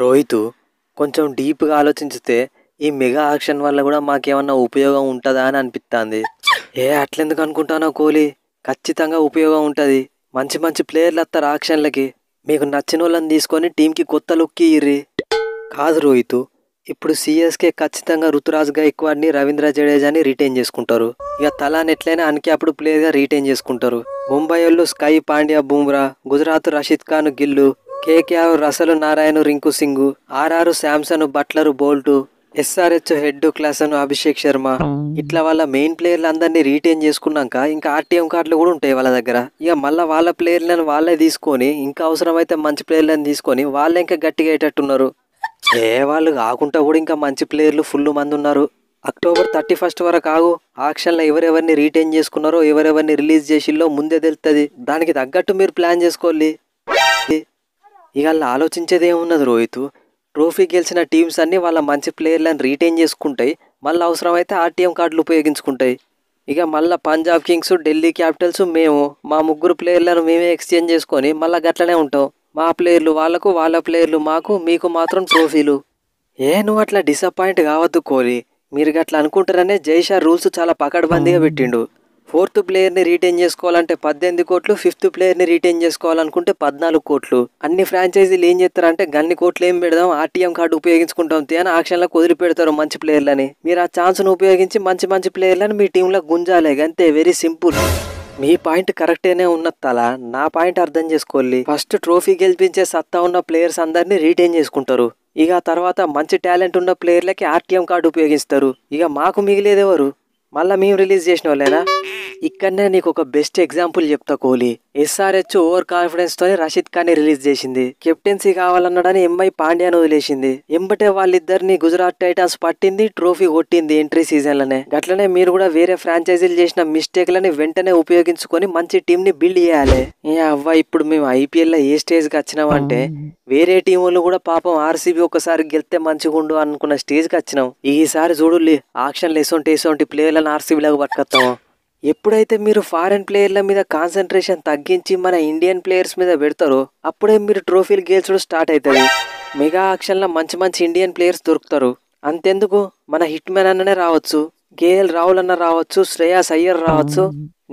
రోహిత్ కొంచెం డీప్గా ఆలోచించితే ఈ మెగా యాక్షన్ వల్ల కూడా మాకేమన్నా ఉపయోగం ఉంటుందా అని అనిపిస్తుంది ఏ అట్లెందుకు అనుకుంటానో కోహ్లీ ఖచ్చితంగా ఉపయోగం ఉంటుంది మంచి మంచి ప్లేయర్లు వస్తారు ఆక్షన్లకి మీకు నచ్చిన వాళ్ళని తీసుకొని టీంకి కొత్త లుక్కి ఇర్రి కాదు రోహిత్ ఇప్పుడు సిఎస్కే ఖచ్చితంగా రుతురాజ్ గైక్వాడ్ని రవీంద్ర జడేజాని రిటైన్ చేసుకుంటారు ఇక తలాన్ ఎట్లయినా అనికి అప్పుడు ప్లేయర్గా రిటైన్ చేసుకుంటారు ముంబై వాళ్ళు SKY Pandya Bumrah Gujarat Rashid Khan Gill KKR Russell Narine Rinku Singh RR Samson Buttler Boult SRH Head Klaasen Abhishek Sharma ఇట్లా వాళ్ళ మెయిన్ ప్లేయర్లు అందరినీ రీటైన్ చేసుకున్నాక ఇంకా ఆర్టీఎం కార్డులు కూడా ఉంటాయి వాళ్ళ దగ్గర ఇక మళ్ళీ వాళ్ళ ప్లేయర్లను వాళ్ళే తీసుకొని ఇంకా అవసరమైతే మంచి ప్లేయర్లను తీసుకొని వాళ్ళే ఇంకా గట్టిగా అయ్యేటట్టున్నారు ఏ వాళ్ళు కాకుండా కూడా ఇంకా మంచి ప్లేయర్లు ఫుల్ మంది ఉన్నారు అక్టోబర్ థర్టీ ఫస్ట్ వరకు ఆగు ఆక్షన్లో ఎవరెవరిని రీటైన్ చేసుకున్నారో ఎవరెవరిని రిలీజ్ చేసిల్లో ముందే తెలుస్తుంది దానికి తగ్గట్టు మీరు ప్లాన్ చేసుకోవాలి ఇక అలా ఆలోచించేది రోహిత్ ట్రోఫీ గెలిచిన టీమ్స్ అన్నీ వాళ్ళ మంచి ప్లేయర్లను రీటైన్ చేసుకుంటాయి మళ్ళీ అవసరమైతే ఆర్టీఎం కార్డులు ఉపయోగించుకుంటాయి ఇక మళ్ళీ పంజాబ్ కింగ్స్ ఢిల్లీ క్యాపిటల్స్ మేము మా ముగ్గురు ప్లేయర్లను మేమే ఎక్స్చేంజ్ చేసుకొని మళ్ళీ గట్లనే ఉంటాం మా ప్లేయర్లు వాళ్ళకు వాళ్ళ ప్లేయర్లు మాకు మీకు మాత్రం ట్రోఫీలు ఏ నువ్వు అట్లా డిసప్పాయింట్ కావద్దు కోహ్లీ మీరు అట్లా అనుకుంటారనే జైషా రూల్స్ చాలా పకడ్బందీగా పెట్టిండు ఫోర్త్ ప్లేయర్ని రీటైన్ చేసుకోవాలంటే పద్దెనిమిది కోట్లు ఫిఫ్త్ ప్లేయర్ని రీటైన్ చేసుకోవాలనుకుంటే పద్నాలుగు కోట్లు అన్ని ఫ్రాంచైజీలు ఏం చేస్తారంటే గన్ని కోట్లు ఏం పెడదాం ఆర్టీఎం కార్డు ఉపయోగించుకుంటాం తేన ఆక్షన్లకు వదిలిపెడతారు మంచి ప్లేయర్లని మీరు ఆ ఛాన్స్ను ఉపయోగించి మంచి మంచి ప్లేయర్లను మీ టీంలో గుంజాలే అంతే వెరీ సింపుల్ మీ పాయింట్ కరెక్టేనే ఉన్న తల నా పాయింట్ అర్థం చేసుకోవాలి ఫస్ట్ ట్రోఫీ గెలిపించే సత్తా ఉన్న ప్లేయర్స్ అందరినీ రీటైన్ చేసుకుంటారు ఇక తర్వాత మంచి టాలెంట్ ఉన్న ప్లేయర్లకి ఆర్టీఎం కార్డు ఉపయోగిస్తారు ఇక మాకు మిగిలేదెవరు మళ్ళీ మేము రిలీజ్ చేసిన వాళ్ళేనా ఇక్కడనే నీకు ఒక బెస్ట్ ఎగ్జాంపుల్ చెప్తా కోహ్లీ ఎస్ఆర్హెచ్ ఓవర్ కాన్ఫిడెన్స్ తో రషీద్ ఖాన్ ని రిలీజ్ చేసింది కెప్టెన్సీ కావాలన్నాడని ఎంఐ పాండ్యాను వదిలేసింది ఎంబటే వాళ్ళిద్దరిని గుజరాత్ టైటాన్స్ పట్టింది ట్రోఫీ కొట్టింది ఎంట్రీ సీజన్ లనే గట్లనే మీరు కూడా వేరే ఫ్రాంచైజీలు చేసిన మిస్టేక్ లని వెంటనే ఉపయోగించుకొని మంచి టీం ని బిల్డ్ చేయాలి ఏ అవ్వ ఇప్పుడు మేము ఐపీఎల్ లో ఏ స్టేజ్ కి వచ్చినామంటే వేరే టీం వాళ్ళు కూడా పాపం ఆర్సీబీ ఒకసారి గెలితే మంచిగుండు అనుకున్న స్టేజ్ కి వచ్చినాం ఈసారి చూడు ఆక్షన్ లేసోంటి వేసోంటి ప్లేయర్లను లాగా పట్టుకొస్తాము ఎప్పుడైతే మీరు ఫారెన్ ప్లేయర్ల మీద కాన్సన్ట్రేషన్ తగ్గించి మన ఇండియన్ ప్లేయర్స్ మీద పెడతారో అప్పుడే మీరు ట్రోఫీలు గెలిచడం స్టార్ట్ అవుతుంది మెగా ఆక్షన్లో మంచి మంచి ఇండియన్ ప్లేయర్స్ దొరుకుతారు అంతెందుకు మన హిట్ మ్యాన్ అన్ననే రావచ్చు గేఎల్ రాహుల్ అన్న రావచ్చు శ్రేయాస్ అయ్యర్ రావచ్చు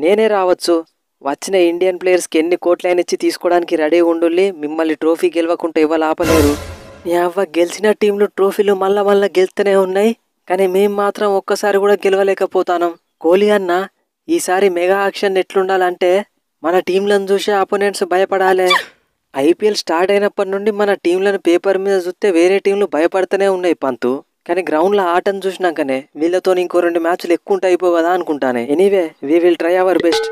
నేనే రావచ్చు వచ్చిన ఇండియన్ ప్లేయర్స్కి ఎన్ని ఇచ్చి తీసుకోవడానికి రెడీ ఉండుల్లి మిమ్మల్ని ట్రోఫీ గెలవకుండా ఇవ్వాలి ఆపలేరు అవ్వ గెలిచిన టీంలు ట్రోఫీలు మళ్ళా మళ్ళా గెలుస్తూనే ఉన్నాయి కానీ మేము మాత్రం ఒక్కసారి కూడా గెలవలేకపోతానం కోహ్లీ అన్న ఈసారి మెగా యాక్షన్ ఎట్లుండాలంటే మన టీంలను చూసే అపోనెంట్స్ భయపడాలి ఐపీఎల్ స్టార్ట్ అయినప్పటి నుండి మన టీంలను పేపర్ మీద చూస్తే వేరే టీంలు భయపడుతూనే ఉన్నాయి పంతు కానీ గ్రౌండ్లో ఆటను చూసినాకనే వీళ్ళతో ఇంకో రెండు మ్యాచ్లు ఎక్కువ ఉంటాయి కదా అనుకుంటానే anyway we will try our best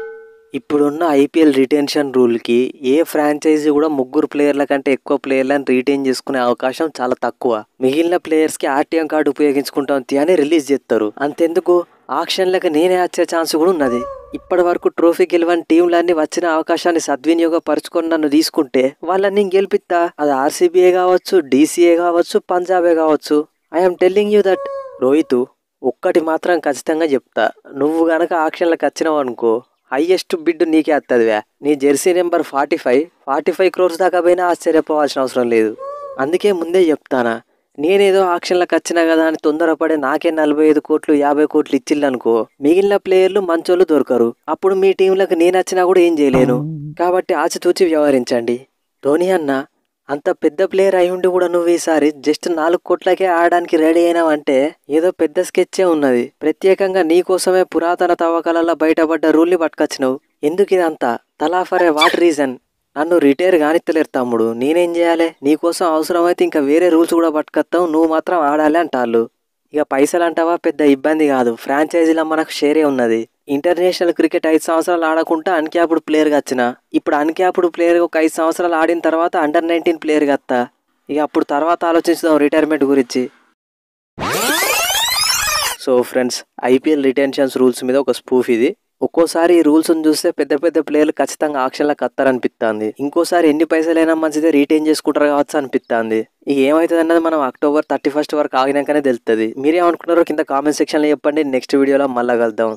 ఇప్పుడున్న ఐపీఎల్ రిటెన్షన్ రూల్కి ఏ ఫ్రాంచైజీ కూడా ముగ్గురు ప్లేయర్ల కంటే ఎక్కువ ప్లేయర్లను రిటైన్ చేసుకునే అవకాశం చాలా తక్కువ మిగిలిన ప్లేయర్స్కి ఆర్టీఎం కార్డు ఉపయోగించుకుంటాం అని రిలీజ్ చేస్తారు అంతెందుకు ఆక్షన్లకు నేనే వచ్చే ఛాన్స్ కూడా ఉన్నది ఇప్పటి వరకు ట్రోఫీ గెలవని టీంలన్నీ వచ్చిన అవకాశాన్ని సద్వినియోగపరుచుకొని నన్ను తీసుకుంటే వాళ్ళని నేను గెలిపిస్తా అది ఆర్సీబీఏ కావచ్చు డీసీఏ కావచ్చు పంజాబే కావచ్చు I'm telling you that Rohit ఒక్కటి మాత్రం ఖచ్చితంగా చెప్తా నువ్వు గనక ఆక్షన్లకు వచ్చినావు అనుకో హైయెస్ట్ బిడ్ నీకే అత్తదివే నీ jersey number forty five forty five crores దాకా పోయినా ఆశ్చర్యపోవాల్సిన అవసరం లేదు అందుకే ముందే చెప్తానా నేనేదో ఆక్షన్లకు వచ్చినా కదా అని తొందరపడే నాకే నలభై ఐదు కోట్లు యాభై కోట్లు ఇచ్చిల్లు అనుకో మిగిలిన ప్లేయర్లు మంచోళ్ళు దొరకరు అప్పుడు మీ టీంలకు నేను వచ్చినా కూడా ఏం చేయలేను కాబట్టి ఆచితూచి వ్యవహరించండి ధోని అన్న అంత పెద్ద ప్లేయర్ అయి ఉండి కూడా నువ్వు ఈసారి జస్ట్ నాలుగు కోట్లకే ఆడడానికి రెడీ అయినావంటే ఏదో పెద్ద స్కెచ్చే ఉన్నది ప్రత్యేకంగా నీకోసమే పురాతన తవ్వకాలలో బయటపడ్డ రూల్ని పట్టుకొచ్చినావు ఎందుకు ఇదంతా ఫర్ ఏ వాట్ రీజన్ నన్ను రిటైర్ కానిత్తలేరు తమ్ముడు నేనేం చేయాలి నీకోసం అవసరమైతే ఇంకా వేరే రూల్స్ కూడా పట్టుకొస్తావు నువ్వు మాత్రం ఆడాలి అంటారు ఇక పైసలు అంటావా పెద్ద ఇబ్బంది కాదు ఫ్రాంచైజీలో మనకు షేరే ఉన్నది ఇంటర్నేషనల్ క్రికెట్ ఐదు సంవత్సరాలు ఆడకుండా అన్క్యాప్డ్ ప్లేయర్గా వచ్చిన ఇప్పుడు అన్క్యాప్డ్ ప్లేయర్ ఒక ఐదు సంవత్సరాలు ఆడిన తర్వాత అండర్ నైన్టీన్ ప్లేయర్గా వస్తా ఇక అప్పుడు తర్వాత ఆలోచించుదాం రిటైర్మెంట్ గురించి so friends IPL retentions rules మీద ఒక స్పూఫ్ ఇది ఒక్కోసారి ఈ రూల్స్ని చూస్తే పెద్ద పెద్ద ప్లేయర్లు ఖచ్చితంగా ఆక్షన్లకు కత్తారనిపిస్తుంది ఇంకోసారి ఎన్ని పైసలైనా మంచిదే రీటైన్ చేసుకుంటారు కావచ్చు అనిపిస్తుంది ఇక ఏమవుతుంది అన్నది మనం అక్టోబర్ థర్టీ ఫస్ట్ వరకు ఆగినాకనే తెలుస్తుంది మీరేమనుకున్నారో కింద కామెంట్ సెక్షన్లో చెప్పండి నెక్స్ట్ వీడియోలో మళ్ళీ కలుద్దాం